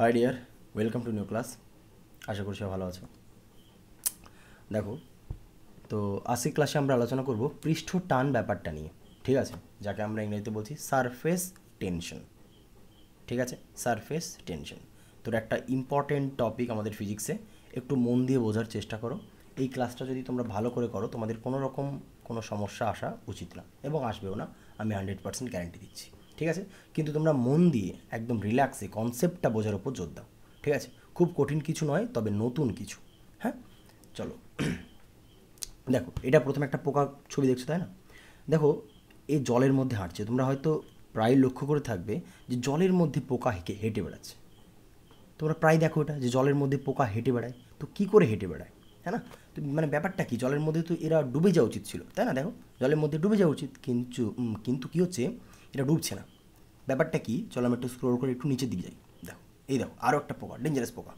High dear welcome to new class আশা করি সব ভালো আছো দেখো তো আশি ক্লাসে আমরা আলোচনা করব পৃষ্ঠ টান ব্যাপারটা নিয়ে ঠিক আছে যাকে আমরা ইংরেজিতে বলছি সারফেস টেনশন ঠিক আছে সারফেস টেনশন তোর একটা ইম্পর্টেন্ট টপিক আমাদের ফিজিক্সে একটু মন দিয়ে বোঝার চেষ্টা করো এই ক্লাসটা যদি তোমরা ভালো করে করো তোমাদের কোনো রকম কোনো সমস্যা আসা উচিত না এবং আসবেও না আমি হান্ড্রেড পার্সেন্ট গ্যারান্টি দিচ্ছি ঠিক আছে কিন্তু তোমরা মন দিয়ে একদম রিল্যাক্সে কনসেপ্টটা বোঝার ওপর জোর দাও ঠিক আছে খুব কঠিন কিছু নয় তবে নতুন কিছু হ্যাঁ চলো দেখো এটা প্রথমে একটা পোকা ছবি দেখছো তাই না দেখো এ জলের মধ্যে হাঁটছে তোমরা হয়তো প্রায় লক্ষ্য করে থাকবে যে জলের মধ্যে পোকা হেঁকে হেঁটে বেড়াচ্ছে তোমরা প্রায় দেখো এটা যে জলের মধ্যে পোকা হেঁটে বেড়ায় তো কী করে হেঁটে বেড়ায় হ্যাঁ না মানে ব্যাপারটা কি জলের মধ্যে তো এরা ডুবে যাওয়া উচিত ছিল তাই না দেখো জলের মধ্যে ডুবে যাওয়া উচিত কিন্তু কিন্তু কী হচ্ছে এটা ডুবছে না ব্যাপারটা কি চলো আমি একটু স্ক্রোল করে একটু নিচের দিকে যাই দেখো এই দেখো আরও একটা পোকা ডেঞ্জারাস পোকা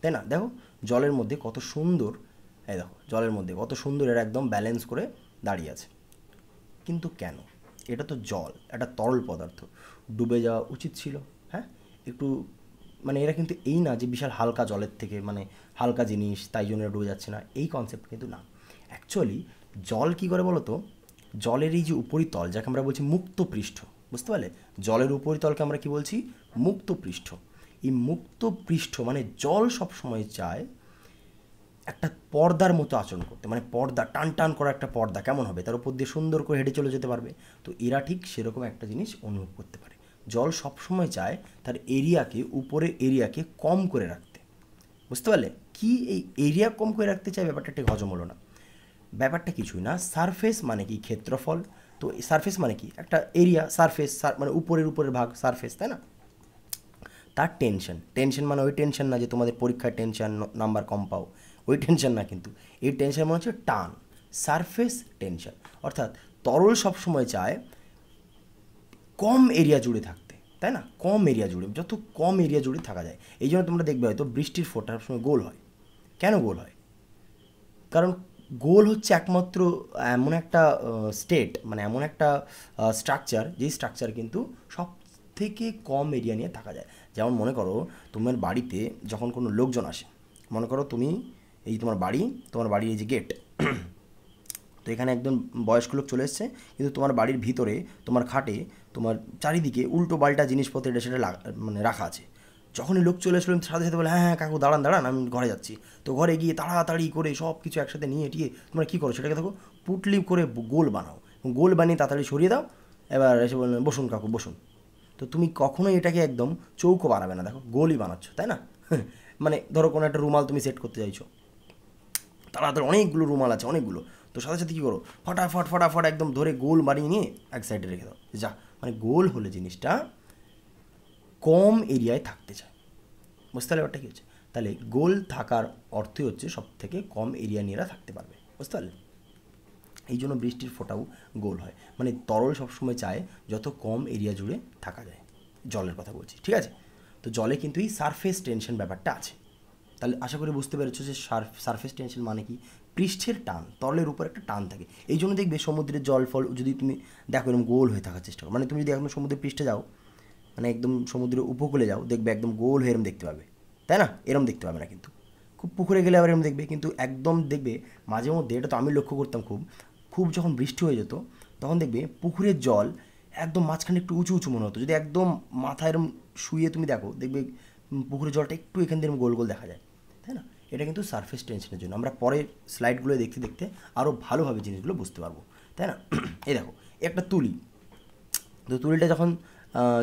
তাই না দেখো জলের মধ্যে কত সুন্দর এই দেখো জলের মধ্যে কত সুন্দর এরা একদম ব্যালেন্স করে দাঁড়িয়ে আছে কিন্তু কেন এটা তো জল এটা তরল পদার্থ ডুবে যাওয়া উচিত ছিল হ্যাঁ একটু মানে এরা কিন্তু এই না যে বিশাল হালকা জলের থেকে মানে হালকা জিনিস তাই জন্য ডুবে যাচ্ছে না এই কনসেপ্ট কিন্তু না অ্যাকচুয়ালি জল কি করে বলো তো জলের এই যে উপরিতল যাকে আমরা বলছি মুক্ত পৃষ্ঠ বুঝতে পারলে জলের উপরিতলকে আমরা কি বলছি মুক্ত পৃষ্ঠ এই মুক্ত পৃষ্ঠ মানে জল সবসময় চায় একটা পর্দার মতো আচরণ করতে মানে পর্দা টান টান করা একটা পর্দা কেমন হবে তার উপর দিয়ে সুন্দর করে হেঁটে চলে যেতে পারবে তো এরা ঠিক সেরকম একটা জিনিস অনুভব করতে পারে জল সবসময় চায় তার এরিয়াকে উপরে এরিয়াকে কম করে রাখতে বুঝতে পারলে কি এই এরিয়া কম করে রাখতে চায় ব্যাপারটা ঠিক হজম হলো না ব্যাপারটা কিছুই না সারফেস মানে কি ক্ষেত্রফল তো সারফেস মানে কি একটা এরিয়া সারফেস মানে উপরের উপরের ভাগ সারফেস তাই না তার টেনশন টেনশন মানে ওই টেনশন না যে তোমাদের পরীক্ষায় টেনশন নাম্বার কম পাও ওই টেনশন না কিন্তু এই টেনশন মানে হচ্ছে টান সারফেস টেনশন অর্থাৎ তরল সবসময় চায় কম এরিয়া জুড়ে থাকতে তাই না কম এরিয়া জুড়ে যত কম এরিয়া জুড়ে থাকা যায় এই জন্য তোমরা দেখবে হয়তো বৃষ্টির ফোটার সময় গোল হয় কেন গোল হয় কারণ গোল হচ্ছে একমাত্র এমন একটা স্টেট মানে এমন একটা স্ট্রাকচার যেই স্ট্রাকচার কিন্তু সব থেকে কম এরিয়া নিয়ে থাকা যায় যেমন মনে করো তোমার বাড়িতে যখন কোনো লোকজন আসে মনে করো তুমি এই তোমার বাড়ি তোমার বাড়ির এই যে গেট তো এখানে একজন বয়স্ক লোক চলে এসছে কিন্তু তোমার বাড়ির ভিতরে তোমার খাটে তোমার চারিদিকে উল্টো পাল্টা জিনিসপত্র এটা সেটা মানে রাখা আছে যখনই লোক চলে আসলো সাথে সাথে বলে হ্যাঁ হ্যাঁ কাকু দাঁড়ান দাঁড়ান আমি ঘরে যাচ্ছি তো ঘরে গিয়ে তাড়াতাড়ি করে সব কিছু একসাথে নিয়ে টিয়ে তোমরা কী করো সেটাকে দেখো পুটলি করে গোল বানাও গোল বানিয়ে তাড়াতাড়ি সরিয়ে দাও এবার এসে বললেন বসুন কাকু বসুন তো তুমি কখনোই এটাকে একদম চৌকো বানাবে না দেখো গোলই বানাচ্ছ তাই না মানে ধরো কোনো একটা রুমাল তুমি সেট করতে চাইছো তাড়াতাড়ি অনেকগুলো রুমাল আছে অনেকগুলো তো সাথে সাথে কী করো ফটাফট ফটাফট একদম ধরে গোল বানিয়ে নিয়ে এক সাইডে রেখে দাও যা মানে গোল হলে জিনিসটা কম এরিয়ায় থাকতে চায় বুঝতে পারলে ব্যাপারটা কী হচ্ছে তাহলে গোল থাকার অর্থই হচ্ছে সব থেকে কম এরিয়া নিয়ে থাকতে পারবে বুঝতে পারলে এই জন্য বৃষ্টির ফোটাও গোল হয় মানে তরল সবসময় চায় যত কম এরিয়া জুড়ে থাকা যায় জলের কথা বলছি ঠিক আছে তো জলে কিন্তু এই সারফেস টেনশন ব্যাপারটা আছে তাহলে আশা করি বুঝতে পেরেছো যে সারফেস টেনশন মানে কি পৃষ্ঠের টান তরলের উপর একটা টান থাকে এই জন্য দেখবে সমুদ্রের জল ফল যদি তুমি দেখো এরকম গোল হয়ে থাকার চেষ্টা করো মানে তুমি যদি এখন সমুদ্রের পৃষ্ঠে যাও মানে একদম সমুদ্রের উপকূলে যাও দেখবে একদম গোল হয়ে এরম দেখতে পাবে তাই না এরম দেখতে পাবে না কিন্তু খুব পুকুরে গেলে আবার এরম দেখবে কিন্তু একদম দেখবে মাঝে মধ্যে এটা তো আমি লক্ষ্য করতাম খুব খুব যখন বৃষ্টি হয়ে যেত তখন দেখবে পুকুরের জল একদম মাঝখানে একটু উঁচু উঁচু মনে হতো যদি একদম মাথা এরম শুয়ে তুমি দেখো দেখবে পুকুরের জলটা একটু এখান থেকে গোল গোল দেখা যায় তাই না এটা কিন্তু সারফেস টেনশনের জন্য আমরা পরের স্লাইডগুলো দেখতে দেখতে আরও ভালোভাবে জিনিসগুলো বুঝতে পারবো তাই না এই দেখো একটা তুলি তো তুলিটা যখন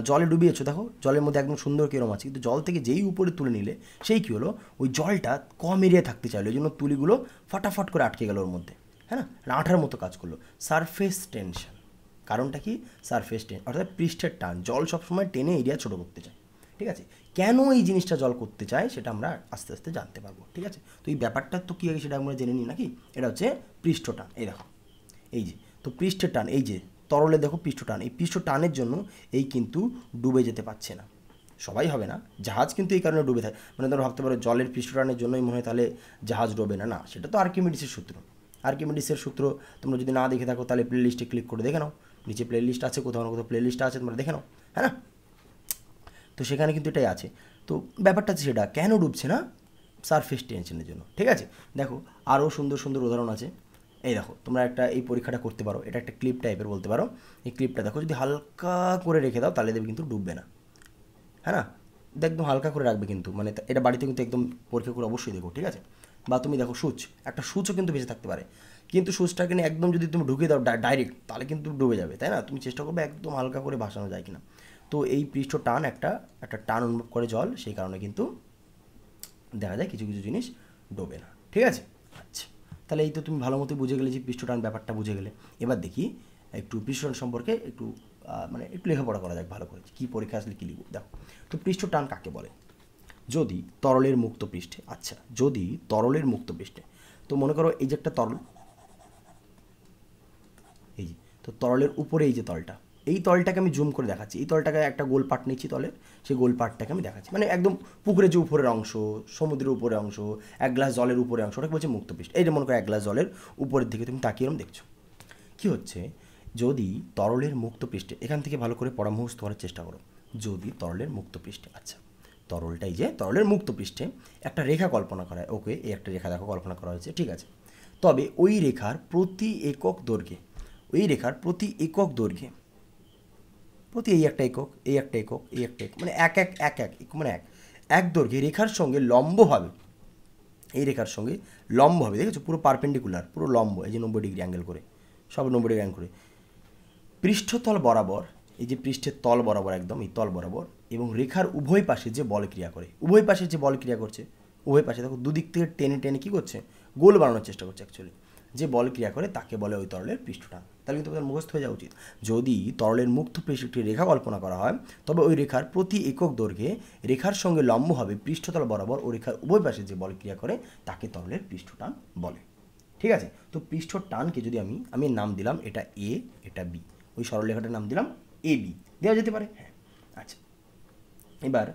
জলে ডুবিয়েছো দেখো জলের মধ্যে একদম সুন্দর কীরম আছে কিন্তু জল থেকে যেই উপরে তুলে নিলে সেই কী হলো ওই জলটা কম এরিয়া থাকতে চাইলো ওই জন্য তুলিগুলো ফটাফট করে আটকে গেল ওর মধ্যে হ্যাঁ না আঠার মতো কাজ করলো সারফেস টেনশন কারণটা কি সারফেস টেন অর্থাৎ পৃষ্ঠের টান জল সবসময় টেনে এরিয়া ছোটো করতে চায় ঠিক আছে কেন এই জিনিসটা জল করতে চায় সেটা আমরা আস্তে আস্তে জানতে পারবো ঠিক আছে তো এই ব্যাপারটা তো কী আগে সেটা আমরা জেনে নিই নাকি এটা হচ্ছে টান এই দেখো এই যে তো পৃষ্ঠের টান এই যে তরলে দেখো পৃষ্ঠ টান এই পৃষ্ঠ টানের জন্য এই কিন্তু ডুবে যেতে পারছে না সবাই হবে না জাহাজ কিন্তু এই কারণে ডুবে থাকে মানে ধরো ভাবতে পারো জলের পৃষ্ঠ টানের জন্যই মনে হয় তাহলে জাহাজ ডোবে না না সেটা তো আর্কিমিডিসের সূত্র আর্কিমিডিসের সূত্র তোমরা যদি না দেখে থাকো তাহলে প্লে লিস্টে ক্লিক করে দেখে নাও নিচে প্লে লিস্ট আছে কোথাও না কোথাও প্লে লিস্ট আছে তোমরা দেখে নাও হ্যাঁ তো সেখানে কিন্তু এটাই আছে তো ব্যাপারটা সেটা কেন ডুবছে না সারফেস টেনশনের জন্য ঠিক আছে দেখো আরও সুন্দর সুন্দর উদাহরণ আছে এই দেখো তোমরা একটা এই পরীক্ষাটা করতে পারো এটা একটা ক্লিপ টাইপের বলতে পারো এই ক্লিপটা দেখো যদি হালকা করে রেখে দাও তাহলে দেবে কিন্তু ডুববে না হ্যাঁ না একদম হালকা করে রাখবে কিন্তু মানে এটা বাড়িতে কিন্তু একদম পরীক্ষা করে অবশ্যই দেখো ঠিক আছে বা তুমি দেখো সুচ একটা সুচও কিন্তু বেঁচে থাকতে পারে কিন্তু সুচটাকে নিয়ে একদম যদি তুমি ঢুকে দাও ডাইরেক্ট তাহলে কিন্তু ডুবে যাবে তাই না তুমি চেষ্টা করবে একদম হালকা করে ভাসানো যায় কিনা তো এই পৃষ্ঠ টান একটা একটা টান অনুভব করে জল সেই কারণে কিন্তু দেখা যায় কিছু কিছু জিনিস ডোবে না ঠিক আছে আচ্ছা তাহলে এই তো তুমি ভালো মতো বুঝে গেলে যে পৃষ্ঠটান ব্যাপারটা বুঝে গেলে এবার দেখি একটু পৃষ্ঠটান সম্পর্কে একটু মানে একটু লেখাপড়া করা যাক ভালো করে কী পরীক্ষা আসলে কী লিখবো দেখো তো পৃষ্ঠটান কাকে বলে যদি তরলের মুক্ত পৃষ্ঠে আচ্ছা যদি তরলের মুক্ত পৃষ্ঠে তো মনে করো এই যে একটা তরল এই যে তো তরলের উপরে এই যে তলটা এই তলটাকে আমি জুম করে দেখাচ্ছি এই তলটাকে একটা গোল পাট নিচ্ছি তলে সেই গোল পাটটাকে আমি দেখাচ্ছি মানে একদম পুকুরের যে উপরের অংশ সমুদ্রের উপরের অংশ এক গ্লাস জলের উপরে অংশ ওটাকে বলছে মুক্তপৃষ্ঠ যে মনে করো এক গ্লাস জলের উপরের দিকে তুমি তাকিয়ে এরম দেখছো কী হচ্ছে যদি তরলের মুক্তপৃষ্ঠে এখান থেকে ভালো করে পরামর্শ করার চেষ্টা করো যদি তরলের মুক্তপৃষ্ঠে আচ্ছা তরলটাই যে তরলের মুক্তপৃষ্ঠে একটা রেখা কল্পনা করা হয় ওকে এই একটা রেখা দেখো কল্পনা করা হয়েছে ঠিক আছে তবে ওই রেখার প্রতি একক দৈর্ঘ্যে ওই রেখার প্রতি একক দৈর্ঘ্যে প্রতি এই একটা একক এই একটা একক এই একটা একক মানে এক এক এক এক মানে এক এক দৈর্ঘ্যে রেখার সঙ্গে লম্বভাবে এই রেখার সঙ্গে লম্ব হবে দেখেছো পুরো পারপেন্ডিকুলার পুরো লম্ব এই যে নব্বই ডিগ্রি অ্যাঙ্গেল করে সব নব্বই ডিগ্রি অ্যাঙ্গেল করে পৃষ্ঠতল বরাবর এই যে পৃষ্ঠের তল বরাবর একদম এই তল বরাবর এবং রেখার উভয় পাশে যে বল ক্রিয়া করে উভয় পাশে যে বল ক্রিয়া করছে উভয় পাশে দেখো দুদিক থেকে টেনে টেনে কী করছে গোল বানানোর চেষ্টা করছে অ্যাকচুয়ালি যে বল ক্রিয়া করে তাকে বলে ওই তরলের পৃষ্ঠটা তাহলে কিন্তু তাদের মুখস্থ হয়ে যাওয়া উচিত যদি তরলের মুক্ত পৃষ্ঠ একটি রেখা কল্পনা করা হয় তবে ওই রেখার প্রতি একক দৈর্ঘ্যে রেখার সঙ্গে লম্ব হবে পৃষ্ঠতল বরাবর ও রেখার উভয় পাশে যে বল ক্রিয়া করে তাকে তরলের পৃষ্ঠটান বলে ঠিক আছে তো পৃষ্ঠ টানকে যদি আমি আমি নাম দিলাম এটা এ এটা বি ওই রেখাটার নাম দিলাম এ বি দেওয়া যেতে পারে হ্যাঁ আচ্ছা এবার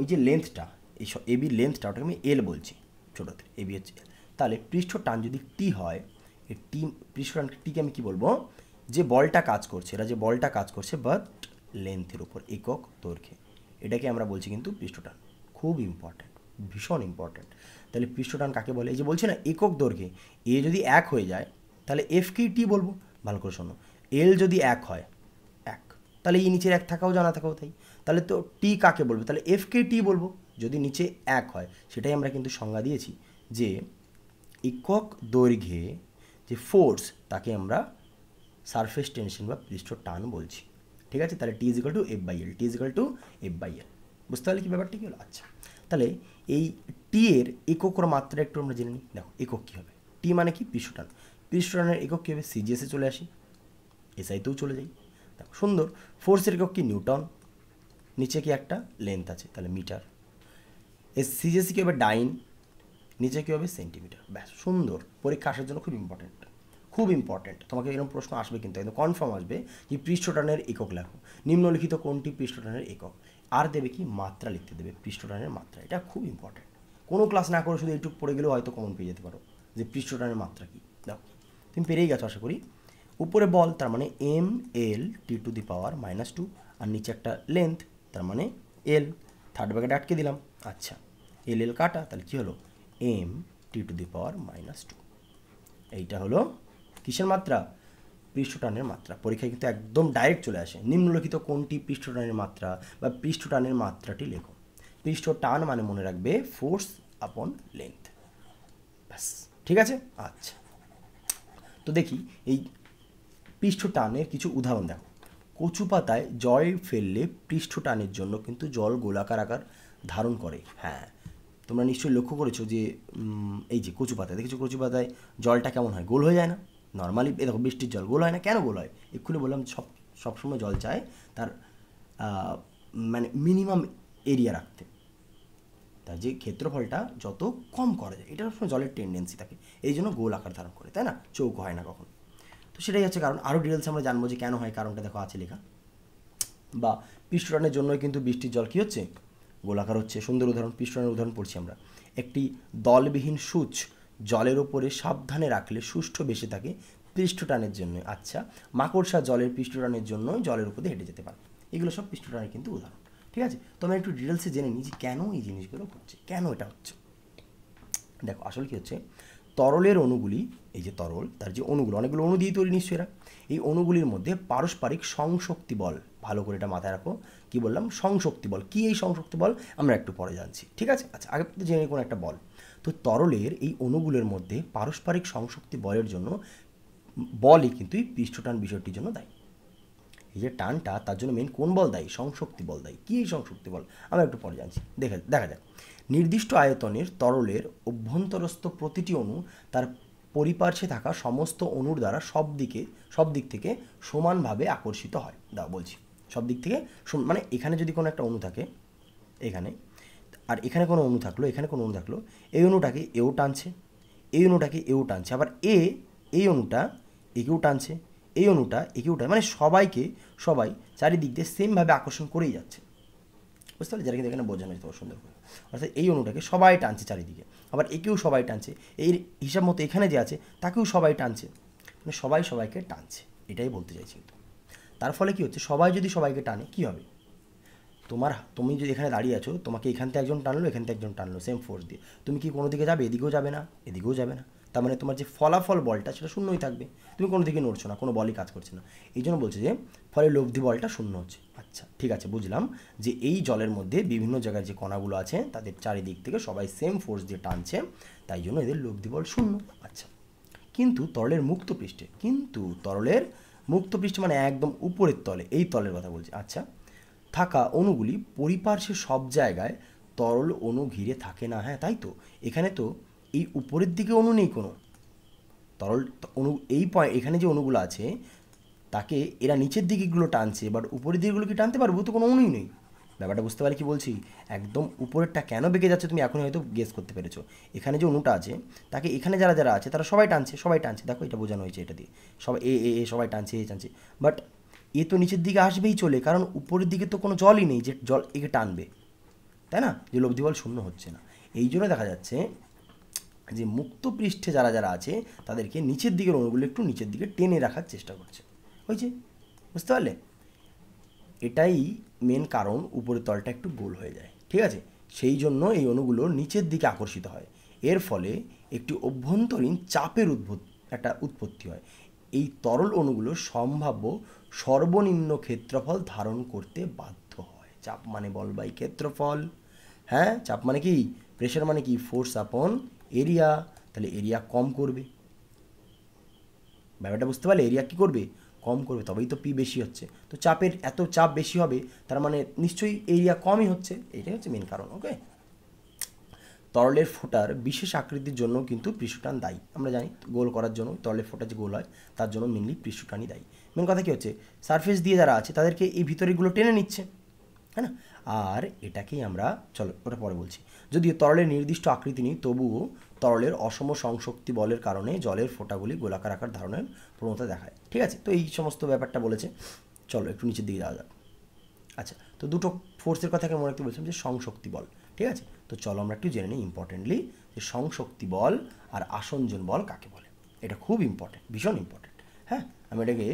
ওই যে লেন্থটা এই এবি লেন্থটা ওটাকে আমি এল বলছি ছোটোতে এবি হচ্ছে তাহলে পৃষ্ঠ টান যদি টি হয় টিম প্রিসুরানকে টিকে আমি কি বলবো যে বলটা কাজ করছে এরা যে বলটা কাজ করছে বাট লেন্থের উপর একক দৈর্ঘ্যে এটাকে আমরা বলছি কিন্তু পৃষ্ঠটান খুব ইম্পর্ট্যান্ট ভীষণ ইম্পর্ট্যান্ট তাহলে পৃষ্ঠটান কাকে বলে এই যে বলছি না একক দৈর্ঘ্যে এ যদি এক হয়ে যায় তাহলে এফকেই টি বলবো ভালো করে শোনো এল যদি এক হয় এক তাহলে এই নিচের এক থাকাও জানা থাকাও তাই তাহলে তো টি কাকে বলবো তাহলে এফকে টি বলবো যদি নিচে এক হয় সেটাই আমরা কিন্তু সংজ্ঞা দিয়েছি যে একক দৈর্ঘ্যে যে ফোর্স তাকে আমরা সারফেস টেনশন বা পৃষ্ঠ টান বলছি ঠিক আছে তাহলে T is two F by L T is two F by L বুঝতে পারলে কি ব্যাপারটা কি হলো আচ্ছা তাহলে এই টি এর এককর মাত্রা একটু আমরা জেনে নিই দেখো একক কী হবে টি মানে কি পৃষ্ঠ টান পৃষ্ঠ টানের একক কী হবে সিজিএসে চলে আসি এসআইতেও চলে যাই দেখো সুন্দর ফোর্সের একক কি নিউটন নিচে কি একটা লেন্থ আছে তাহলে মিটার এস সিজিএসি কী হবে ডাইন নিচে কী হবে সেন্টিমিটার ব্যাস সুন্দর পরীক্ষা আসার জন্য খুব ইম্পর্টেন্ট খুব ইম্পর্টেন্ট তোমাকে এরকম প্রশ্ন আসবে কিন্তু একদম কনফার্ম আসবে যে পৃষ্ঠটানের একক লেখো নিম্নলিখিত কোনটি পৃষ্ঠটানের একক আর দেবে কি মাত্রা লিখতে দেবে পৃষ্ঠটানের মাত্রা এটা খুব ইম্পর্টেন্ট কোনো ক্লাস না করে শুধু এইটুকু পড়ে গেলেও হয়তো কমন পেয়ে যেতে পারো যে পৃষ্ঠটানের মাত্রা কী দেখো তুমি পেরেই গেছো আশা করি উপরে বল তার মানে M L T to the power minus two আর নিচে একটা লেন্থ তার মানে এল থার্ড ব্যাকেটে আটকে দিলাম আচ্ছা এল এল কাটা তাহলে কী হলো M T to the power minus two এইটা হলো কিসের মাত্রা পৃষ্ঠটানের মাত্রা পরীক্ষায় কিন্তু একদম ডাইরেক্ট চলে আসে নিম্নলিখিত কোনটি পৃষ্ঠটানের মাত্রা বা পৃষ্ঠটানের মাত্রাটি লেখো পৃষ্ঠ টান মানে মনে রাখবে ফোর্স আপন লেন্থ ব্যাস ঠিক আছে আচ্ছা তো দেখি এই পৃষ্ঠ টানের কিছু উদাহরণ দেখো কচু পাতায় জল ফেললে পৃষ্ঠ টানের জন্য কিন্তু জল গোলাকার আকার ধারণ করে হ্যাঁ তোমরা নিশ্চয়ই লক্ষ্য করেছো যে এই যে কচু পাতায় দেখেছো কচু পাতায় জলটা কেমন হয় গোল হয়ে যায় না নর্মালি এরকম বৃষ্টির জল গোল হয় না কেন গোল হয় এক্ষুনি বললাম সব সবসময় জল চায় তার মানে মিনিমাম এরিয়া রাখতে তার যে ক্ষেত্রফলটা যত কম করা যায় এটা সবসময় জলের টেন্ডেন্সি থাকে এই জন্য গোল আকার ধারণ করে তাই না চৌকো হয় না কখন তো সেটাই হচ্ছে কারণ আরও ডিটেলস আমরা জানবো যে কেন হয় কারণটা দেখো আছে লেখা বা পৃষ্ঠটানের জন্যই কিন্তু বৃষ্টির জল কী হচ্ছে গোলাকার হচ্ছে সুন্দর উদাহরণ পিষ্টনের উদাহরণ পড়ছি আমরা একটি দলবিহীন সূচ জলের ওপরে সাবধানে রাখলে সুষ্ঠু বেশি থাকে পৃষ্ঠটানের জন্য আচ্ছা মাকড়সা জলের পৃষ্ঠটানের জন্য জলের উপরে হেঁটে যেতে পারে এগুলো সব পৃষ্ঠটানের কিন্তু উদাহরণ ঠিক আছে তো আমরা একটু ডিটেলসে জেনে নিই যে কেন এই জিনিসগুলো হচ্ছে কেন এটা হচ্ছে দেখো আসলে কী হচ্ছে তরলের অণুগুলি এই যে তরল তার যে অণুগুলো অনেকগুলো অণু দিয়ে তৈরি নিশ্চয় এরা এই অণুগুলির মধ্যে পারস্পরিক সংশক্তি বল ভালো করে এটা মাথায় রাখো কি বললাম সংশক্তি বল কী এই সংশক্তি বল আমরা একটু পরে জানছি ঠিক আছে আচ্ছা আগে জেনে কোনো একটা বল তো তরলের এই অণুগুলোর মধ্যে পারস্পরিক সংশক্তি বলের জন্য বলই কিন্তু এই পৃষ্ঠটান বিষয়টির জন্য দায়ী এই যে টানটা তার জন্য মেন কোন বল দায়ী সংশক্তি বল দায়ী কী এই সংশক্তি বল আমরা একটু পরে জানছি দেখে দেখা যাক নির্দিষ্ট আয়তনের তরলের অভ্যন্তরস্থ প্রতিটি অণু তার পরিপার্শ্বে থাকা সমস্ত অণুর দ্বারা সব দিকে সব দিক থেকে সমানভাবে আকর্ষিত হয় দা বলছি সব দিক থেকে মানে এখানে যদি কোনো একটা অণু থাকে এখানে আর এখানে কোনো অণু থাকলো এখানে কোনো অণু থাকলো এই অণুটাকে এও টানছে এই অণুটাকে এও টানছে আবার এ এই অণুটা একেও টানছে এই অণুটা একেও টানছে মানে সবাইকে সবাই চারিদিক দিয়ে সেমভাবে আকর্ষণ করেই যাচ্ছে বুঝতে পারলে যারা কিন্তু এখানে বোঝানো যেতে সুন্দর করে অর্থাৎ এই অণুটাকে সবাই টানছে চারিদিকে আবার একেও সবাই টানছে এর হিসাব মতো এখানে যে আছে তাকেও সবাই টানছে মানে সবাই সবাইকে টানছে এটাই বলতে চাইছি কিন্তু তার ফলে কী হচ্ছে সবাই যদি সবাইকে টানে কী হবে তোমার তুমি যদি এখানে দাঁড়িয়ে আছো তোমাকে এখান থেকে একজন টানলো এখান থেকে একজন টানলো সেম ফোর্স দিয়ে তুমি কি কোনো দিকে যাবে এদিকেও যাবে না এদিকেও যাবে না তার মানে তোমার যে ফলাফল বলটা সেটা শূন্যই থাকবে তুমি কোনো দিকে নড়ছো না কোনো বলই কাজ করছে না এই জন্য বলছে যে ফলে লব্ধি বলটা শূন্য হচ্ছে আচ্ছা ঠিক আছে বুঝলাম যে এই জলের মধ্যে বিভিন্ন জায়গায় যে কণাগুলো আছে তাদের চারিদিক থেকে সবাই সেম ফোর্স দিয়ে টানছে তাই জন্য এদের লব্ধি বল শূন্য আচ্ছা কিন্তু তরলের মুক্ত পৃষ্ঠে কিন্তু তরলের মুক্ত পৃষ্ঠ মানে একদম উপরের তলে এই তলের কথা বলছি আচ্ছা থাকা অণুগুলি পরিপার্শ্বের সব জায়গায় তরল অণু ঘিরে থাকে না হ্যাঁ তাই তো এখানে তো এই উপরের দিকে অণু নেই কোনো তরল অণু এই পয়েন্ট এখানে যে অণুগুলো আছে তাকে এরা নিচের দিকেগুলো টানছে বাট উপরের দিকগুলো কি টানতে পারবো তো কোনো অণুই নেই ব্যাপারটা বুঝতে পারলে কি বলছি একদম উপরেরটা কেন বেঁকে যাচ্ছে তুমি এখনই হয়তো গেস করতে পেরেছো এখানে যে অণুটা আছে তাকে এখানে যারা যারা আছে তারা সবাই টানছে সবাই টানছে দেখো এটা বোঝানো হয়েছে এটা দিয়ে সবাই এ এ সবাই টানছে এ টানছে বাট এ তো নিচের দিকে আসবেই চলে কারণ উপরের দিকে তো কোনো জলই নেই যে জল একে টানবে তাই না যে লব্ধি বল শূন্য হচ্ছে না এই জন্য দেখা যাচ্ছে যে মুক্ত পৃষ্ঠে যারা যারা আছে তাদেরকে নিচের দিকের অণুগুলো একটু নিচের দিকে টেনে রাখার চেষ্টা করছে হয়েছে বুঝতে পারলে এটাই মেন কারণ উপরের তলটা একটু গোল হয়ে যায় ঠিক আছে সেই জন্য এই অণুগুলো নিচের দিকে আকর্ষিত হয় এর ফলে একটি অভ্যন্তরীণ চাপের উদ্ভূত একটা উৎপত্তি হয় এই তরল অণুগুলো সম্ভাব্য সর্বনিম্ন ক্ষেত্রফল ধারণ করতে বাধ্য হয় চাপ মানে বল বাই ক্ষেত্রফল হ্যাঁ চাপ মানে কি প্রেশার মানে কি ফোর্স আপন এরিয়া তাহলে এরিয়া কম করবে ব্যাপারটা বুঝতে পারলে এরিয়া কী করবে কম করবে তবেই তো পি বেশি হচ্ছে তো চাপের এত চাপ বেশি হবে তার মানে নিশ্চয়ই এরিয়া কমই হচ্ছে এটাই হচ্ছে মেন কারণ ওকে তরলের ফোটার বিশেষ আকৃতির জন্য কিন্তু পৃষ্ঠটান দায়ী আমরা জানি গোল করার জন্য তরলের ফোটা যে গোল হয় তার জন্য মেনলি পৃষ্ঠটানই দায়ী মেন কথা কী হচ্ছে সারফেস দিয়ে যারা আছে তাদেরকে এই ভিতরেগুলো টেনে নিচ্ছে হ্যাঁ না আর এটাকেই আমরা চলো ওটা পরে বলছি যদিও তরলের নির্দিষ্ট আকৃতি নেই তবুও তরলের অসম সংশক্তি বলের কারণে জলের ফোঁটাগুলি গোলাকার আকার ধারণের প্রবণতা দেখায় ঠিক আছে তো এই সমস্ত ব্যাপারটা বলেছে চলো একটু নিচের দিকে যাওয়া যাক আচ্ছা তো দুটো ফোর্সের কথাকে মনে রাখতে বলছিলাম যে সংশক্তি বল ঠিক আছে তো চলো আমরা একটু জেনে নিই ইম্পর্টেন্টলি যে সংশক্তি বল আর আসনজন বল কাকে বলে এটা খুব ইম্পর্টেন্ট ভীষণ ইম্পর্টেন্ট হ্যাঁ আমি এটাকে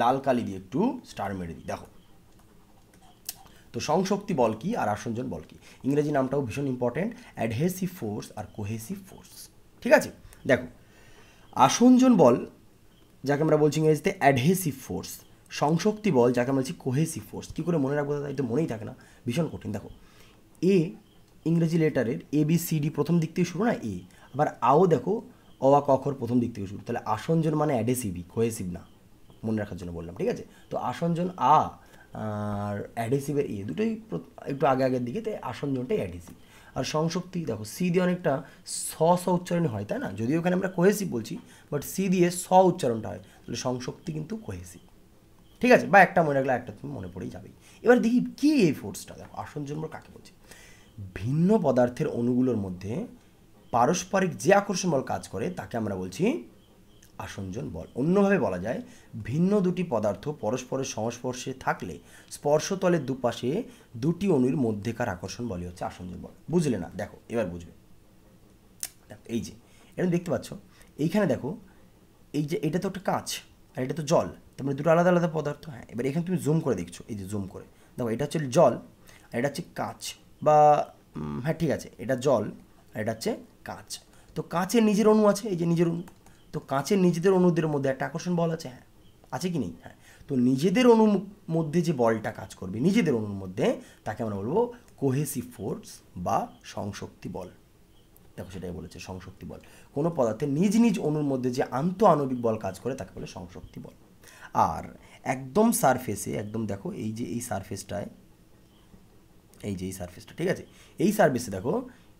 লাল কালি দিয়ে একটু স্টার মেরে দিই দেখো তো সংশক্তি বল কি আর আসঞ্জন বল কি ইংরেজি নামটাও ভীষণ ইম্পর্টেন্ট অ্যাডহেসিভ ফোর্স আর কোহেসিভ ফোর্স ঠিক আছে দেখো আসঞ্জন বল যাকে আমরা বলছি ইংরেজিতে অ্যাডহেসিভ ফোর্স সংশক্তি বল যাকে আমরা বলছি কোহেসিভ ফোর্স কী করে মনে রাখবো তাই তো মনেই থাকে না ভীষণ কঠিন দেখো এ ইংরেজি লেটারের এ বি সি ডি প্রথম দিক থেকে শুরু না এ আবার আও দেখো অ আ কখর প্রথম দিক থেকে শুরু তাহলে আসঞ্জন মানে অ্যাডেসিভি কোহেসিভ না মনে রাখার জন্য বললাম ঠিক আছে তো আসঞ্জন আ আর অ্যাডিসিভের ইয়ে দুটোই একটু আগে আগের দিকে তাই আসন জোনটাই অ্যাডিসিভ আর সংশক্তি দেখো সি দিয়ে অনেকটা স স উচ্চারণ হয় তাই না যদিও ওখানে আমরা কোহেসিভ বলছি বাট সি দিয়ে স উচ্চারণটা হয় তাহলে সংশক্তি কিন্তু কোহেসিভ ঠিক আছে বা একটা মনে রাখলে একটা তুমি মনে পড়েই যাবেই এবার দেখি কী এই ফোর্সটা দেখো আসন জন্ম কাকে বলছে ভিন্ন পদার্থের অণুগুলোর মধ্যে পারস্পরিক যে বল কাজ করে তাকে আমরা বলছি আসঞ্জন বল অন্যভাবে বলা যায় ভিন্ন দুটি পদার্থ পরস্পরের সংস্পর্শে থাকলে স্পর্শতলের দুপাশে দুটি অণুর মধ্যেকার আকর্ষণ বলে হচ্ছে আসঞ্জন বল বুঝলে না দেখো এবার বুঝবে এই যে এরকম দেখতে পাচ্ছ এইখানে দেখো এই যে এটা তো একটা কাঁচ আর এটা তো জল তার মানে দুটো আলাদা আলাদা পদার্থ হ্যাঁ এবার এখানে তুমি জুম করে দেখছো এই যে জুম করে দেখো এটা হচ্ছে জল আর এটা হচ্ছে কাঁচ বা হ্যাঁ ঠিক আছে এটা জল আর এটা হচ্ছে কাঁচ তো কাঁচের নিজের অণু আছে এই যে নিজের অণু তো কাঁচের নিজেদের অণুদের মধ্যে একটা আকর্ষণ বল আছে হ্যাঁ আছে কি নেই হ্যাঁ তো নিজেদের অণুর মধ্যে যে বলটা কাজ করবে নিজেদের অণুর মধ্যে তাকে আমরা বলবো কোহেসিভ ফোর্স বা সংশক্তি বল দেখো সেটাই বলেছে সংশক্তি বল কোনো পদার্থে নিজ নিজ অণুর মধ্যে যে আন্ত আণবিক বল কাজ করে তাকে বলে সংশক্তি বল আর একদম সারফেসে একদম দেখো এই যে এই সারফেসটায় এই যে এই সারফেসটা ঠিক আছে এই সারফেসে দেখো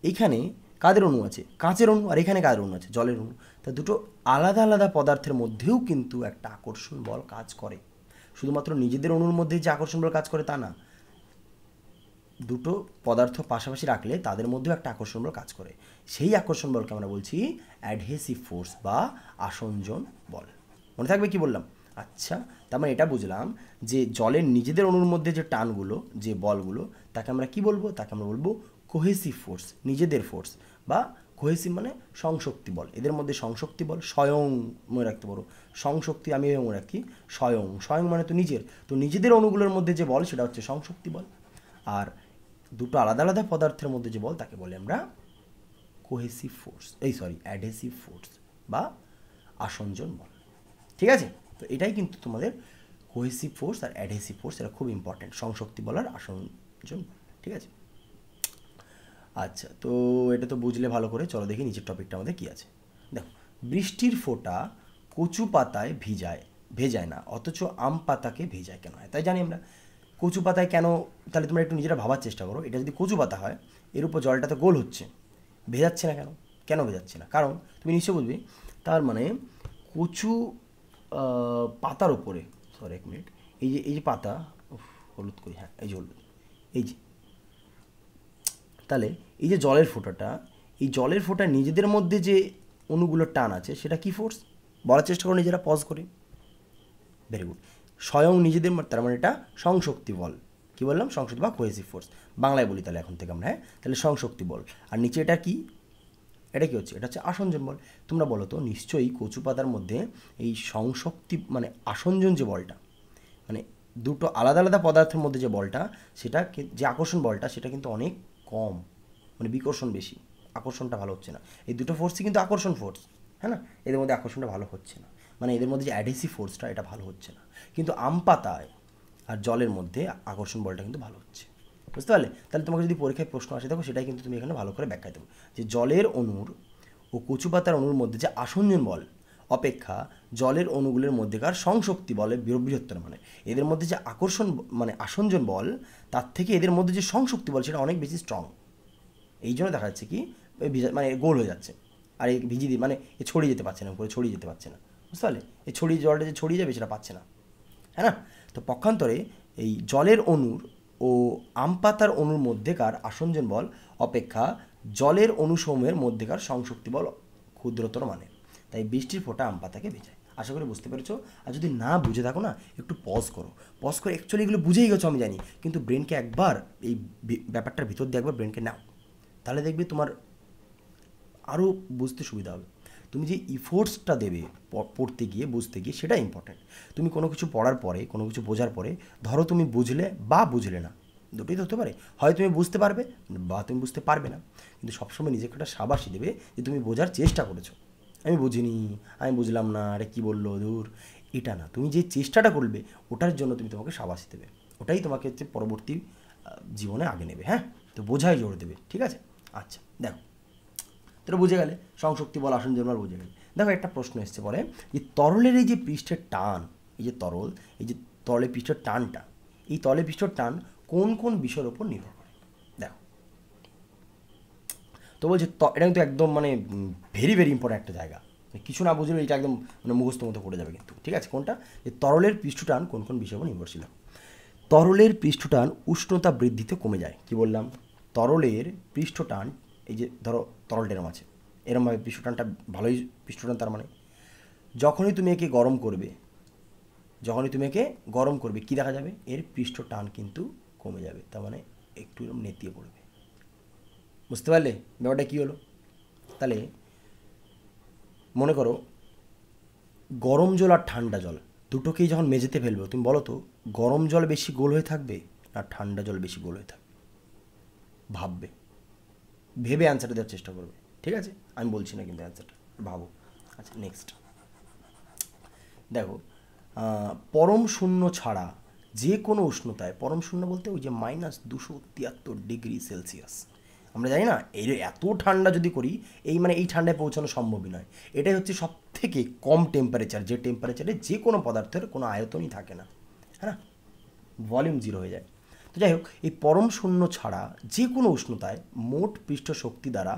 এইখানে কাদের অণু আছে কাঁচের অণু আর এখানে কাদের অণু আছে জলের অণু তা দুটো আলাদা আলাদা পদার্থের মধ্যেও কিন্তু একটা আকর্ষণ বল কাজ করে শুধুমাত্র নিজেদের অণুর মধ্যে যে আকর্ষণ বল কাজ করে তা না দুটো পদার্থ পাশাপাশি রাখলে তাদের মধ্যেও একটা আকর্ষণ বল কাজ করে সেই আকর্ষণ বলকে আমরা বলছি অ্যাডহেসিভ ফোর্স বা আসঞ্জন বল মনে থাকবে কি বললাম আচ্ছা তার মানে এটা বুঝলাম যে জলের নিজেদের অণুর মধ্যে যে টানগুলো যে বলগুলো তাকে আমরা কি বলবো তাকে আমরা বলবো কোহেসিভ ফোর্স নিজেদের ফোর্স বা কোহেসিভ মানে সংশক্তি বল এদের মধ্যে সংশক্তি বল স্বয়ং মনে রাখতে পারো সংশক্তি আমি মনে রাখি স্বয়ং স্বয়ং মানে তো নিজের তো নিজেদের অণুগুলোর মধ্যে যে বল সেটা হচ্ছে সংশক্তি বল আর দুটো আলাদা আলাদা পদার্থের মধ্যে যে বল তাকে বলে আমরা কোহেসিভ ফোর্স এই সরি অ্যাডহেসিভ ফোর্স বা আসঞ্জন বল ঠিক আছে তো এটাই কিন্তু তোমাদের কোহেসিভ ফোর্স আর অ্যাডহেসিভ ফোর্স এটা খুব ইম্পর্ট্যান্ট সংশক্তি বল আর আসঞ্জন বল ঠিক আছে আচ্ছা তো এটা তো বুঝলে ভালো করে চলো দেখি নিচের টপিকটা আমাদের কী আছে দেখো বৃষ্টির ফোঁটা কচু পাতায় ভিজায় ভেজায় না অথচ আম পাতাকে ভেজায় কেন হয় তাই জানি আমরা কচু পাতায় কেন তাহলে তোমরা একটু নিজেরা ভাবার চেষ্টা করো এটা যদি কচু পাতা হয় এর উপর জলটা তো গোল হচ্ছে ভেজাচ্ছে না কেন কেন ভেজাচ্ছে না কারণ তুমি নিশ্চয় বুঝবে তার মানে কচু পাতার ওপরে সরি এক মিনিট এই যে এই যে পাতা হলুদ করি হ্যাঁ এই যে হলুদ এই যে তাহলে এই যে জলের ফোঁটাটা এই জলের ফোঁটা নিজেদের মধ্যে যে অণুগুলোর টান আছে সেটা কি ফোর্স বলার চেষ্টা করো নিজেরা পজ করে ভেরি গুড স্বয়ং নিজেদের তার মানে এটা সংশক্তি বল কী বললাম সংশক্তি বা কোয়েসিভ ফোর্স বাংলায় বলি তাহলে এখন থেকে আমরা হ্যাঁ তাহলে সংশক্তি বল আর নিচে এটা কি এটা কি হচ্ছে এটা হচ্ছে আসঞ্জন বল তোমরা বলো তো নিশ্চয়ই কচু পাতার মধ্যে এই সংশক্তি মানে আসঞ্জন যে বলটা মানে দুটো আলাদা আলাদা পদার্থের মধ্যে যে বলটা সেটা যে আকর্ষণ বলটা সেটা কিন্তু অনেক কম মানে বিকর্ষণ বেশি আকর্ষণটা ভালো হচ্ছে না এই দুটো ফোর্সই কিন্তু আকর্ষণ ফোর্স হ্যাঁ না এদের মধ্যে আকর্ষণটা ভালো হচ্ছে না মানে এদের মধ্যে যে অ্যাডেসিভ ফোর্সটা এটা ভালো হচ্ছে না কিন্তু আম পাতায় আর জলের মধ্যে আকর্ষণ বলটা কিন্তু ভালো হচ্ছে বুঝতে পারলে তাহলে তোমাকে যদি পরীক্ষায় প্রশ্ন আসে দেখো সেটাই কিন্তু তুমি এখানে ভালো করে ব্যাখ্যা দেবো যে জলের অণুর ও কচু পাতার অণুর মধ্যে যে আসঞ্জন বল অপেক্ষা জলের অণুগুলির মধ্যেকার সংশক্তি বলে বৃহত্তর মানে এদের মধ্যে যে আকর্ষণ মানে আসঞ্জন বল তার থেকে এদের মধ্যে যে সংশক্তি বল সেটা অনেক বেশি স্ট্রং এই জন্য দেখা যাচ্ছে কি মানে গোল হয়ে যাচ্ছে আর এই ভিজি দিয়ে মানে এ ছড়িয়ে যেতে পারছে না উপরে ছড়িয়ে যেতে পারছে না বুঝতে পারলে এই ছড়িয়ে জলটা যে ছড়িয়ে যাবে সেটা পাচ্ছে না হ্যাঁ না তো পক্ষান্তরে এই জলের অণুর ও আমপাতার অণুর মধ্যেকার আসঞ্জন বল অপেক্ষা জলের অণুসমূহের মধ্যেকার সংশক্তি বল ক্ষুদ্রতর মানে তাই বৃষ্টির ফোঁটা আম পাতাকে ভেজায় আশা করি বুঝতে পেরেছো আর যদি না বুঝে থাকো না একটু পজ করো পজ করে অ্যাকচুয়ালি এগুলো বুঝেই গেছো আমি জানি কিন্তু ব্রেনকে একবার এই ব্যাপারটার ভিতর দিয়ে একবার ব্রেনকে নাও তাহলে দেখবে তোমার আরও বুঝতে সুবিধা হবে তুমি যে ইফোর্টসটা দেবে পড়তে গিয়ে বুঝতে গিয়ে সেটা ইম্পর্ট্যান্ট তুমি কোনো কিছু পড়ার পরে কোনো কিছু বোঝার পরে ধরো তুমি বুঝলে বা বুঝলে না দুটোই তো হতে পারে হয় তুমি বুঝতে পারবে বা তুমি বুঝতে পারবে না কিন্তু সবসময় নিজেকে একটা সাবাসি দেবে যে তুমি বোঝার চেষ্টা করেছো আমি বুঝিনি আমি বুঝলাম না আরে কী বললো দূর এটা না তুমি যে চেষ্টাটা করবে ওটার জন্য তুমি তোমাকে সাবাস দেবে ওটাই তোমাকে হচ্ছে পরবর্তী জীবনে আগে নেবে হ্যাঁ তো বোঝাই জোর দেবে ঠিক আছে আচ্ছা দেখো তো বুঝে গেলে সংশক্তি বল আসন জন্মার বুঝে গেলে দেখো একটা প্রশ্ন এসছে পরে যে তরলের এই যে পৃষ্ঠের টান এই যে তরল এই যে তলে পৃষ্ঠের টানটা এই তলে পৃষ্ঠের টান কোন কোন বিষয়ের ওপর নির্ভর তো বলছে এটা কিন্তু একদম মানে ভেরি ভেরি ইম্পর্ট্যান্ট একটা জায়গা মানে কিছু না বুঝলে এটা একদম মানে মুখস্থ মতো করে যাবে কিন্তু ঠিক আছে কোনটা যে তরলের পৃষ্ঠটান কোন কোন বিষয় নির্ভরশীল তরলের পৃষ্ঠটান উষ্ণতা বৃদ্ধিতে কমে যায় কি বললাম তরলের পৃষ্ঠটান এই যে ধরো তরল এরম আছে এরমভাবে পৃষ্ঠটানটা ভালোই পৃষ্ঠটান তার মানে যখনই তুমি একে গরম করবে যখনই তুমি একে গরম করবে কী দেখা যাবে এর পৃষ্ঠটান কিন্তু কমে যাবে তার মানে একটু এরকম নেতিয়ে পড়বে বুঝতে পারলে ব্যাপারটা কী হলো তাহলে মনে করো গরম জল আর ঠান্ডা জল দুটোকেই যখন মেঝেতে ফেলবে তুমি বলো তো গরম জল বেশি গোল হয়ে থাকবে আর ঠান্ডা জল বেশি গোল হয়ে থাকবে ভাববে ভেবে অ্যান্সারটা দেওয়ার চেষ্টা করবে ঠিক আছে আমি বলছি না কিন্তু অ্যান্সারটা ভাবো আচ্ছা নেক্সট দেখো পরম শূন্য ছাড়া যে কোনো উষ্ণতায় পরম শূন্য বলতে ওই যে মাইনাস দুশো তিয়াত্তর ডিগ্রি সেলসিয়াস আমরা জানি না এই এত ঠান্ডা যদি করি এই মানে এই ঠান্ডায় পৌঁছানো সম্ভবই নয় এটাই হচ্ছে সব থেকে কম টেম্পারেচার যে টেম্পারেচারে যে কোনো পদার্থের কোনো আয়তনই থাকে না হ্যাঁ ভলিউম জিরো হয়ে যায় তো যাই হোক এই পরম শূন্য ছাড়া যে কোনো উষ্ণতায় মোট পৃষ্ঠ শক্তি দ্বারা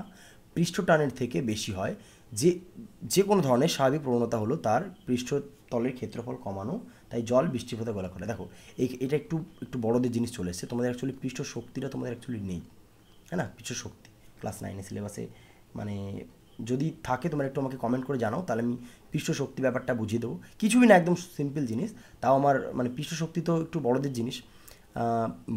পৃষ্ঠটানের থেকে বেশি হয় যে যে কোনো ধরনের স্বাভাবিক প্রবণতা হলো তার পৃষ্ঠতলের ক্ষেত্রফল কমানো তাই জল বৃষ্টিপাতে গলা করে দেখো এটা একটু একটু বড়দের জিনিস চলে এসছে তোমাদের অ্যাকচুয়ালি পৃষ্ঠ শক্তিটা তোমাদের অ্যাকচুয়ালি নেই তাই না কিছু শক্তি ক্লাস নাইনে সিলেবাসে মানে যদি থাকে তোমার একটু আমাকে কমেন্ট করে জানাও তাহলে আমি পৃষ্ঠশক্তি ব্যাপারটা বুঝিয়ে দেবো কিছুই না একদম সিম্পল জিনিস তাও আমার মানে পৃষ্ঠশক্তি তো একটু বড়দের জিনিস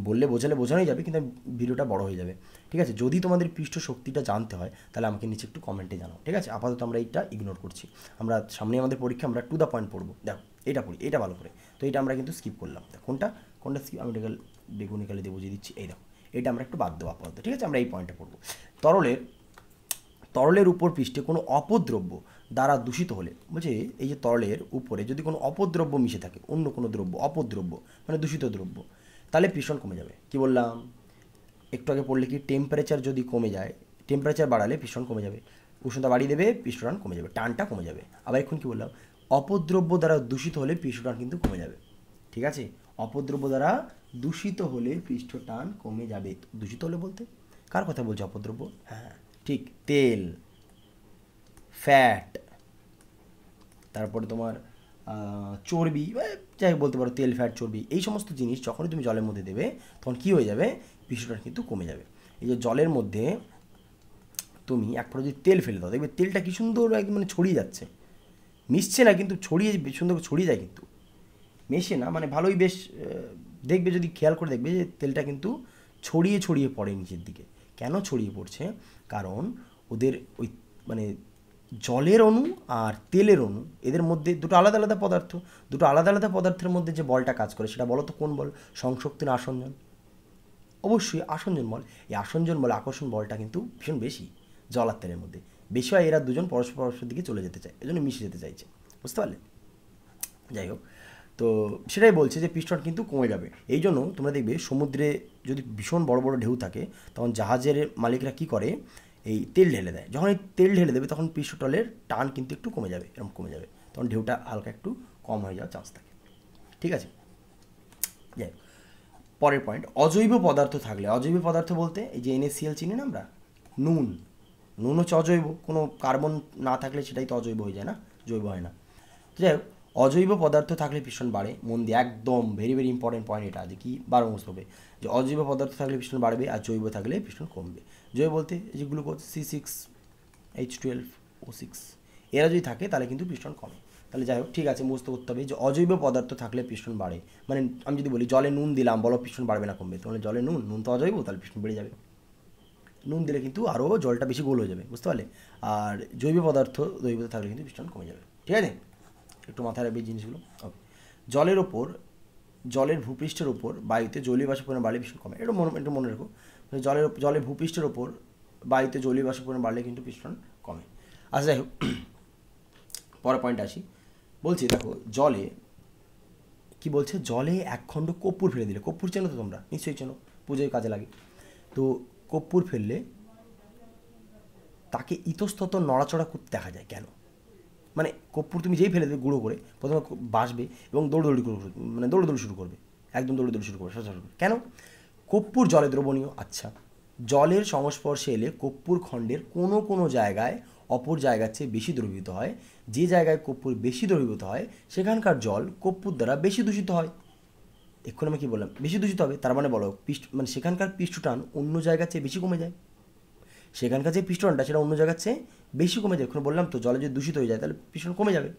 বললে বোঝালে বোঝানোই যাবে কিন্তু ভিডিওটা বড় হয়ে যাবে ঠিক আছে যদি তোমাদের পৃষ্ঠ শক্তিটা জানতে হয় তাহলে আমাকে নিচে একটু কমেন্টে জানাও ঠিক আছে আপাতত আমরা এইটা ইগনোর করছি আমরা সামনে আমাদের পরীক্ষা আমরা টু দ্য পয়েন্ট পড়বো দেখো এটা পড়ি এটা ভালো করে তো এটা আমরা কিন্তু স্কিপ করলাম কোনটা কোনটা স্কিপ আমি বেগুনি কালে দিয়ে বুঝিয়ে দিচ্ছি এই দেখো এটা আমরা একটু বাদ দেবো আপাতত ঠিক আছে আমরা এই পয়েন্টটা পড়বো তরলের তরলের উপর পৃষ্ঠে কোনো অপদ্রব্য দ্বারা দূষিত হলে বলছে এই যে তরলের উপরে যদি কোনো অপদ্রব্য মিশে থাকে অন্য কোনো দ্রব্য অপদ্রব্য মানে দূষিত দ্রব্য তাহলে পিষণ কমে যাবে কি বললাম একটু আগে পড়লে কি টেম্পারেচার যদি কমে যায় টেম্পারেচার বাড়ালে পিষণ কমে যাবে উষ্ণতা বাড়িয়ে দেবে পিষ্টরান কমে যাবে টানটা কমে যাবে আবার এখন কি বললাম অপদ্রব্য দ্বারা দূষিত হলে পিষ্টরান কিন্তু কমে যাবে ঠিক আছে অপদ্রব্য দ্বারা দূষিত হলে পৃষ্ঠ টান কমে যাবে দূষিত হলে বলতে কার কথা বলছে অপদ্রব্য হ্যাঁ ঠিক তেল ফ্যাট তারপরে তোমার চর্বি যাই বলতে পারো তেল ফ্যাট চর্বি এই সমস্ত জিনিস যখনই তুমি জলের মধ্যে দেবে তখন কি হয়ে যাবে পৃষ্ঠটা কিন্তু কমে যাবে এই যে জলের মধ্যে তুমি এক ফোঁটা যদি তেল ফেলে দাও দেখবে তেলটা কি সুন্দর একদম মানে ছড়িয়ে যাচ্ছে মিশছে না কিন্তু ছড়িয়ে সুন্দর ছড়িয়ে যায় কিন্তু মেশে না মানে ভালোই বেশ দেখবে যদি খেয়াল করে দেখবে যে তেলটা কিন্তু ছড়িয়ে ছড়িয়ে পড়ে নিচের দিকে কেন ছড়িয়ে পড়ছে কারণ ওদের ওই মানে জলের অণু আর তেলের অণু এদের মধ্যে দুটো আলাদা আলাদা পদার্থ দুটো আলাদা আলাদা পদার্থের মধ্যে যে বলটা কাজ করে সেটা বলো তো কোন বল সংশক্তি না আসঞ্জন অবশ্যই আসঞ্জন বল এই আসঞ্জন বল আকর্ষণ বলটা কিন্তু ভীষণ বেশি জল আর তেলের মধ্যে বেশি হয় এরা দুজন পরস্পর পরস্পর দিকে চলে যেতে চায় এজন্য মিশে যেতে চাইছে বুঝতে পারলে যাই হোক তো সেটাই বলছে যে পিস্টন কিন্তু কমে যাবে এই জন্য তোমরা দেখবে সমুদ্রে যদি ভীষণ বড় বড় ঢেউ থাকে তখন জাহাজের মালিকরা কি করে এই তেল ঢেলে দেয় যখন এই তেল ঢেলে দেবে তখন পিস্টলের টান কিন্তু একটু কমে যাবে এরকম কমে যাবে তখন ঢেউটা হালকা একটু কম হয়ে যাওয়ার চান্স থাকে ঠিক আছে যাই পরের পয়েন্ট অজৈব পদার্থ থাকলে অজৈব পদার্থ বলতে এই যে এনএসিএল চিনি না আমরা নুন নুন হচ্ছে অজৈব কোনো কার্বন না থাকলে সেটাই তো অজৈব হয়ে যায় না জৈব হয় না যাই হোক অজৈব পদার্থ থাকলে ভীষণ বাড়ে মন দিয়ে একদম ভেরি ভেরি ইম্পর্টেন্ট পয়েন্ট এটা যে কি বারো মাস হবে যে অজৈব পদার্থ থাকলে ভীষণ বাড়বে আর জৈব থাকলে ভীষণ কমবে জৈব বলতে যে glucose C six H twelve O six এরা যদি থাকে তাহলে কিন্তু ভীষণ কমে তাহলে যাই হোক ঠিক আছে মুস্ত করতে হবে যে অজৈব পদার্থ থাকলে ভীষণ বাড়ে মানে আমি যদি বলি জলে নুন দিলাম বলো ভীষণ বাড়বে না কমবে তাহলে জলে নুন নুন তো অজৈব তাহলে ভীষণ বেড়ে যাবে নুন দিলে কিন্তু আরও জলটা বেশি গোল হয়ে যাবে বুঝতে পারলে আর জৈব পদার্থ জৈব থাকলে কিন্তু ভীষণ কমে যাবে ঠিক আছে একটু মাথায় রাখবে জিনিসগুলো ওকে জলের ওপর জলের ভূপৃষ্ঠের ওপর বায়ুতে জলীয় পরিমাণ বাড়লে ভীষণ কমে এটা মনে এটা মনে রেখো মানে জলের জলের ভূপৃষ্ঠের ওপর বায়ুতে জলীয় পরিমাণ বাড়লে কিন্তু পিষ্টন কমে আচ্ছা যাই হোক পরের পয়েন্ট আসি বলছি দেখো জলে কি বলছে জলে একখণ্ড খণ্ড কর্পূর ফেলে দিলে কর্পূর চেনো তো তোমরা নিশ্চয়ই চেনো পুজোয় কাজে লাগে তো কর্পূর ফেললে তাকে ইতস্তত নড়াচড়া করতে দেখা যায় কেন মানে কর্পূর তুমি যেই ফেলে দেবে গুঁড়ো করে প্রথমে বাসবে এবং দৌড়দৌড়ি মানে দৌড়দৌড়ি শুরু করবে একদম দৌড়দৌড়ি শুরু করবে কেন কর্পূর জলে দ্রবণীয় আচ্ছা জলের সংস্পর্শে এলে কর্পূর খণ্ডের কোনো কোনো জায়গায় অপর জায়গার চেয়ে বেশি দ্রবীভূত হয় যে জায়গায় কর্পূর বেশি দ্রবীভূত হয় সেখানকার জল কর্পূর দ্বারা বেশি দূষিত হয় এক্ষুনি আমি কী বললাম বেশি দূষিত হবে তার মানে বলো পৃষ্ঠ মানে সেখানকার পৃষ্ঠটান অন্য জায়গার চেয়ে বেশি কমে যায় সেখানকার যে পিষ্টনটা সেটা অন্য জায়গার চেয়ে বেশি কমে যায় বললাম তো জলে যদি দূষিত হয়ে যায় তাহলে পিষ্টন কমে যাবে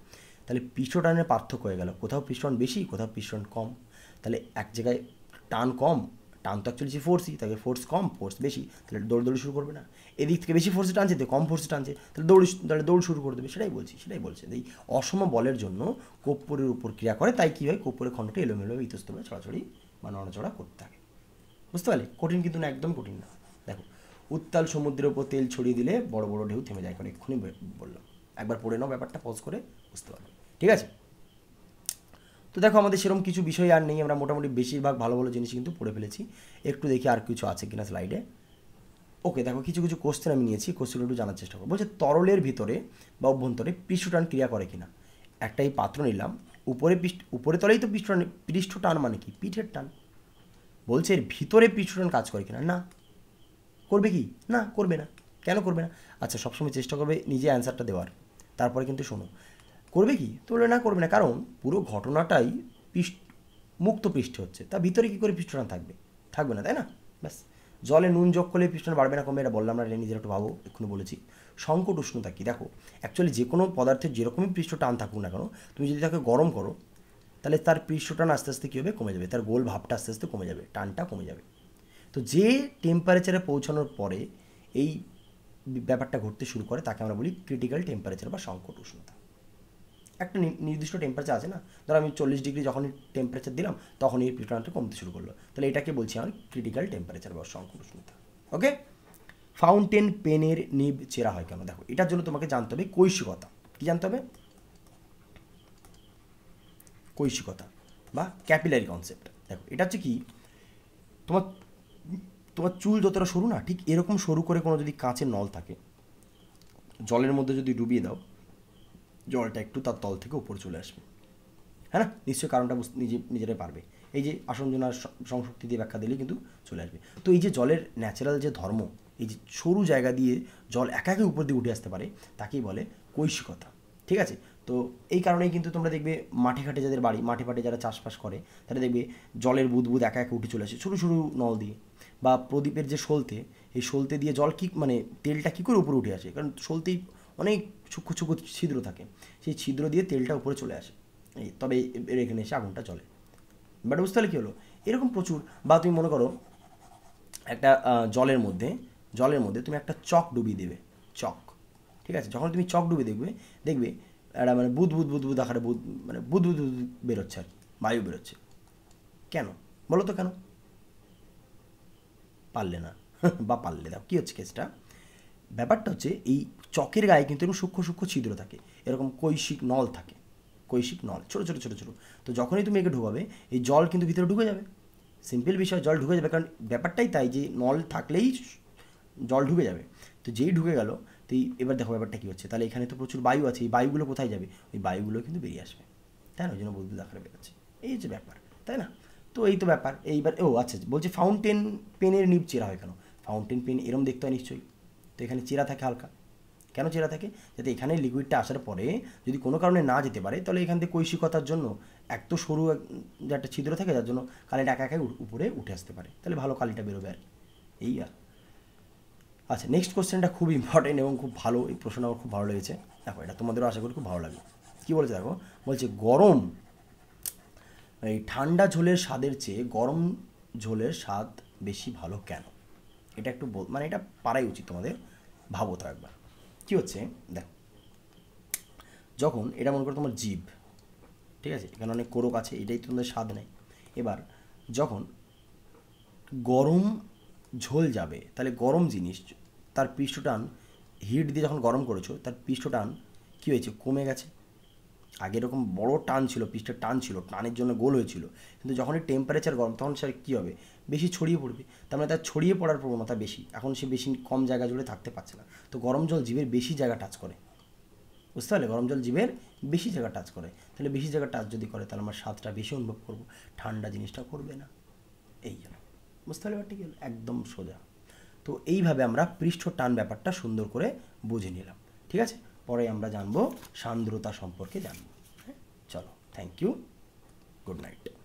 তাহলে পিষ্ট টানের পার্থক্য হয়ে গেল কোথাও পিষ্টন বেশি কোথাও পিষ্টন কম তাহলে এক জায়গায় টান কম টান তো অ্যাকচুয়ালি সে ফোর্সই তাকে ফোর্স কম ফোর্স বেশি তাহলে দৌড় দৌড়ি শুরু করবে না এদিক থেকে বেশি ফোর্সে টানছে কম ফোর্সে টানছে তাহলে দৌড় তাহলে দৌড় শুরু করে দেবে সেটাই বলছি সেটাই বলছে এই অসম বলের জন্য কোপ্পুরের উপর ক্রিয়া করে তাই কী হয় কোপ্পুরের খণ্ডটি এলোমেলো ইতস্তভাবে ছড়াছড়ি বা নড়াচড়া করতে থাকে বুঝতে পারলে কঠিন কিন্তু না একদম কঠিন না উত্তাল সমুদ্রের উপর তেল ছড়িয়ে দিলে বড় বড় ঢেউ থেমে যায় এখন এক্ষুনি বললাম একবার পড়ে নাও ব্যাপারটা পজ করে বুঝতে পারবে ঠিক আছে তো দেখো আমাদের সেরকম কিছু বিষয় আর নেই আমরা মোটামুটি বেশিরভাগ ভালো ভালো জিনিস কিন্তু পড়ে ফেলেছি একটু দেখি আর কিছু আছে কিনা স্লাইডে ওকে দেখো কিছু কিছু কোশ্চেন আমি নিয়েছি কোশ্চেন একটু জানার চেষ্টা করবো বলছে তরলের ভিতরে বা অভ্যন্তরে পৃষ্ঠটান ক্রিয়া করে কিনা একটাই পাত্র নিলাম উপরে পৃষ্ঠ উপরে তলেই তো পৃষ্ঠ টান মানে কি পিঠের টান বলছে এর ভিতরে পৃষ্ঠটান কাজ করে কিনা না করবে কি না করবে না কেন করবে না আচ্ছা সবসময় চেষ্টা করবে নিজে অ্যান্সারটা দেওয়ার তারপরে কিন্তু শোনো করবে কি তো বলে না করবে না কারণ পুরো ঘটনাটাই পৃষ্ঠ মুক্ত পৃষ্ঠ হচ্ছে তা ভিতরে কী করে পৃষ্ঠটা থাকবে থাকবে না তাই না ব্যাস জলে নুন যোগ করলে পৃষ্ঠটা বাড়বে না কমবে এটা বললাম না নিজের একটু ভাবো এক্ষুনি বলেছি সংকট উষ্ণতা কি দেখো অ্যাকচুয়ালি যে কোনো পদার্থের যেরকমই পৃষ্ঠ টান থাকুক না কেন তুমি যদি তাকে গরম করো তাহলে তার পৃষ্ঠটান আস্তে আস্তে কী হবে কমে যাবে তার গোল ভাবটা আস্তে আস্তে কমে যাবে টানটা কমে যাবে তো যে টেম্পারেচারে পৌঁছানোর পরে এই ব্যাপারটা ঘটতে শুরু করে তাকে আমরা বলি ক্রিটিক্যাল টেম্পারেচার বা সংকট উষ্ণতা একটা নির্দিষ্ট টেম্পারেচার আছে না ধরো আমি চল্লিশ ডিগ্রি যখন টেম্পারেচার দিলাম তখন এই প্রিটনটা কমতে শুরু করলো তাহলে এটাকে বলছি আমার ক্রিটিক্যাল টেম্পারেচার বা সংকট উষ্ণতা ওকে ফাউন্টেন পেনের নিব চেরা হয় কেন দেখো এটার জন্য তোমাকে জানতে হবে কৈশিকতা কি জানতে হবে কৈশিকতা বা ক্যাপিলারি কনসেপ্ট দেখো এটা হচ্ছে কি তোমার তোমার চুল যতটা সরু না ঠিক এরকম সরু করে কোনো যদি কাঁচের নল থাকে জলের মধ্যে যদি ডুবিয়ে দাও জলটা একটু তার তল থেকে উপরে চলে আসবে হ্যাঁ না নিশ্চয়ই কারণটা নিজে নিজেরাই পারবে এই যে আসঞ্জনার সংশক্তি দিয়ে ব্যাখ্যা দিলেই কিন্তু চলে আসবে তো এই যে জলের ন্যাচারাল যে ধর্ম এই যে সরু জায়গা দিয়ে জল একা একে উপর দিয়ে উঠে আসতে পারে তাকেই বলে কৈশিকতা ঠিক আছে তো এই কারণেই কিন্তু তোমরা দেখবে মাঠে ঘাটে যাদের বাড়ি মাঠে ফাটে যারা চাষবাস করে তারা দেখবে জলের বুদবুদ একা একা উঠে চলে আসে সরু সরু নল দিয়ে বা প্রদীপের যে সলতে এই সলতে দিয়ে জল কী মানে তেলটা কী করে উপরে উঠে আসে কারণ সলতেই অনেক সূক্ষ্ম সূক্ষ্ম ছিদ্র থাকে সেই ছিদ্র দিয়ে তেলটা উপরে চলে আসে এই তবে এর এখানে এসে আগুনটা চলে বাট বুঝতে হলে কী হলো এরকম প্রচুর বা তুমি মনে করো একটা জলের মধ্যে জলের মধ্যে তুমি একটা চক ডুবিয়ে দেবে চক ঠিক আছে যখন তুমি চক ডুবে দেখবে দেখবে একটা মানে বুধ বুধ বুধ বুধ আকারে বুধ মানে বুধ বুধ বুধ বেরোচ্ছে আর বায়ু বেরোচ্ছে কেন বলো তো কেন পারলে না বা পারলে দাও কী হচ্ছে কেসটা ব্যাপারটা হচ্ছে এই চকের গায়ে কিন্তু এরকম সূক্ষ্ম সূক্ষ্ম ছিদ্র থাকে এরকম কৈশিক নল থাকে কৈশিক নল ছোটো ছোটো ছোটো ছোটো তো যখনই তুমি একে ঢুকাবে এই জল কিন্তু ভিতরে ঢুকে যাবে সিম্পল বিষয় জল ঢুকে যাবে কারণ ব্যাপারটাই তাই যে নল থাকলেই জল ঢুকে যাবে তো যেই ঢুকে গেল তো এবার দেখো ব্যাপারটা কী হচ্ছে তাহলে এখানে তো প্রচুর বায়ু আছে এই বায়ুগুলো কোথায় যাবে ওই বায়ুগুলো কিন্তু বেরিয়ে আসবে তাই না ওই জন্য বলতে দেখার বেরোচ্ছে এই হচ্ছে ব্যাপার তাই না তো এই তো ব্যাপার এইবার ও আচ্ছা বলছে ফাউন্টেন পেনের নিব চেরা হয় কেন ফাউন্টেন পেন এরম দেখতে হয় নিশ্চয়ই তো এখানে চেরা থাকে হালকা কেন চেরা থাকে যাতে এখানে লিকুইডটা আসার পরে যদি কোনো কারণে না যেতে পারে তাহলে এখান থেকে কৈশিকতার জন্য এক তো সরু একটা ছিদ্র থাকে যার জন্য কালিটা একা একাই উপরে উঠে আসতে পারে তাহলে ভালো কালিটা বেরোবে আর এই আর আচ্ছা নেক্সট কোশ্চেনটা খুব ইম্পর্টেন্ট এবং খুব ভালো এই প্রশ্ন আমার খুব ভালো লেগেছে দেখো এটা তোমাদেরও আশা করি খুব ভালো লাগবে কী বলেছে দেখো বলছে গরম এই ঠান্ডা ঝোলের স্বাদের চেয়ে গরম ঝোলের স্বাদ বেশি ভালো কেন এটা একটু বল মানে এটা পারাই উচিত তোমাদের ভাবো তো একবার কী হচ্ছে দেখো যখন এটা মনে করো তোমার জীব ঠিক আছে এখানে অনেক কোরক আছে এটাই তোমাদের স্বাদ নেই এবার যখন গরম ঝোল যাবে তাহলে গরম জিনিস তার পৃষ্ঠটান হিট দিয়ে যখন গরম করেছো তার পৃষ্ঠটান কী হয়েছে কমে গেছে আগে এরকম বড় টান ছিল পৃষ্ঠের টান ছিল টানের জন্য গোল হয়েছিল কিন্তু যখনই টেম্পারেচার গরম তখন স্যার কী হবে বেশি ছড়িয়ে পড়বে তার মানে তার ছড়িয়ে পড়ার প্রবণতা বেশি এখন সে বেশি কম জায়গা জুড়ে থাকতে পারছে না তো গরম জল জীবের বেশি জায়গা টাচ করে বুঝতে পারলে গরম জল জীবের বেশি জায়গা টাচ করে তাহলে বেশি জায়গা টাচ যদি করে তাহলে আমার স্বাদটা বেশি অনুভব করব ঠান্ডা জিনিসটা করবে না এই বুঝতে পারলে একদম সোজা তো এইভাবে আমরা পৃষ্ঠ টান ব্যাপারটা সুন্দর করে বুঝে নিলাম ঠিক আছে পরে আমরা জানবো সান্দ্রতা সম্পর্কে জানবো হ্যাঁ? চলো থ্যাংক ইউ গুড নাইট